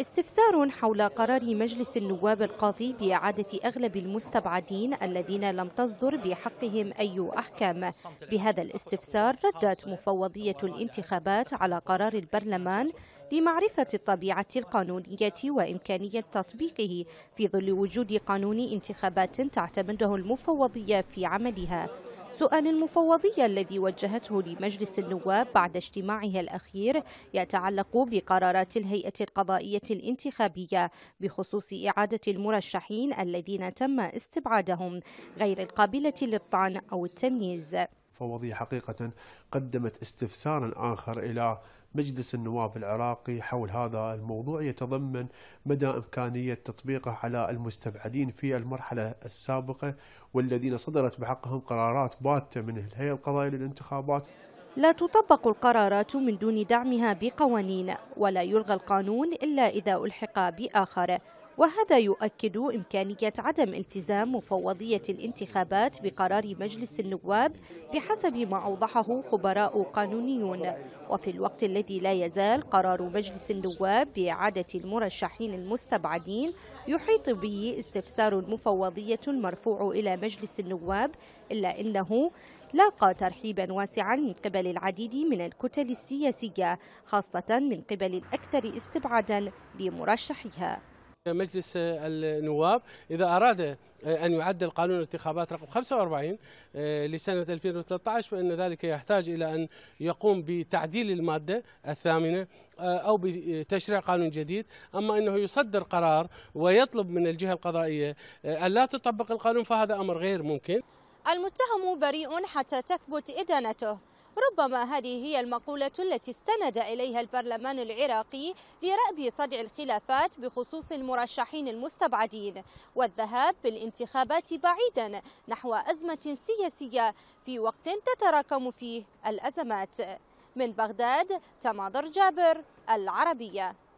استفسار حول قرار مجلس النواب القاضي بإعادة أغلب المستبعدين الذين لم تصدر بحقهم أي أحكام بهذا الاستفسار ردت مفوضية الانتخابات على قرار البرلمان لمعرفة الطبيعة القانونية وإمكانية تطبيقه في ظل وجود قانون انتخابات تعتمده المفوضية في عملها السؤال المفوضية الذي وجهته لمجلس النواب بعد اجتماعها الأخير يتعلق بقرارات الهيئة القضائية الانتخابية بخصوص إعادة المرشحين الذين تم استبعادهم غير القابلة للطعن أو التمييز الفوضية حقيقة قدمت استفسارا آخر إلى مجلس النواب العراقي حول هذا الموضوع يتضمن مدى إمكانية تطبيقه على المستبعدين في المرحلة السابقة والذين صدرت بحقهم قرارات باتة من الهيئة القضائية للانتخابات لا تطبق القرارات من دون دعمها بقوانين ولا يلغى القانون إلا إذا ألحق بآخر وهذا يؤكد إمكانية عدم التزام مفوضية الانتخابات بقرار مجلس النواب بحسب ما أوضحه خبراء قانونيون وفي الوقت الذي لا يزال قرار مجلس النواب بإعادة المرشحين المستبعدين يحيط به استفسار مفوضية مرفوع إلى مجلس النواب إلا أنه لاقى ترحيبا واسعا من قبل العديد من الكتل السياسية خاصة من قبل الأكثر استبعادا لمرشحها مجلس النواب إذا أراد آه، أن يعدل قانون الانتخابات رقم 45 آه، لسنة 2013 فإن ذلك يحتاج إلى أن يقوم بتعديل المادة الثامنة آه، أو بتشريع قانون جديد أما أنه يصدر قرار ويطلب من الجهة القضائية أن لا تطبق القانون فهذا أمر غير ممكن المتهم بريء حتى تثبت إدانته ربما هذه هي المقولة التي استند إليها البرلمان العراقي لرأب صدع الخلافات بخصوص المرشحين المستبعدين والذهاب بالانتخابات بعيدا نحو أزمة سياسية في وقت تتراكم فيه الأزمات من بغداد تماضر جابر العربية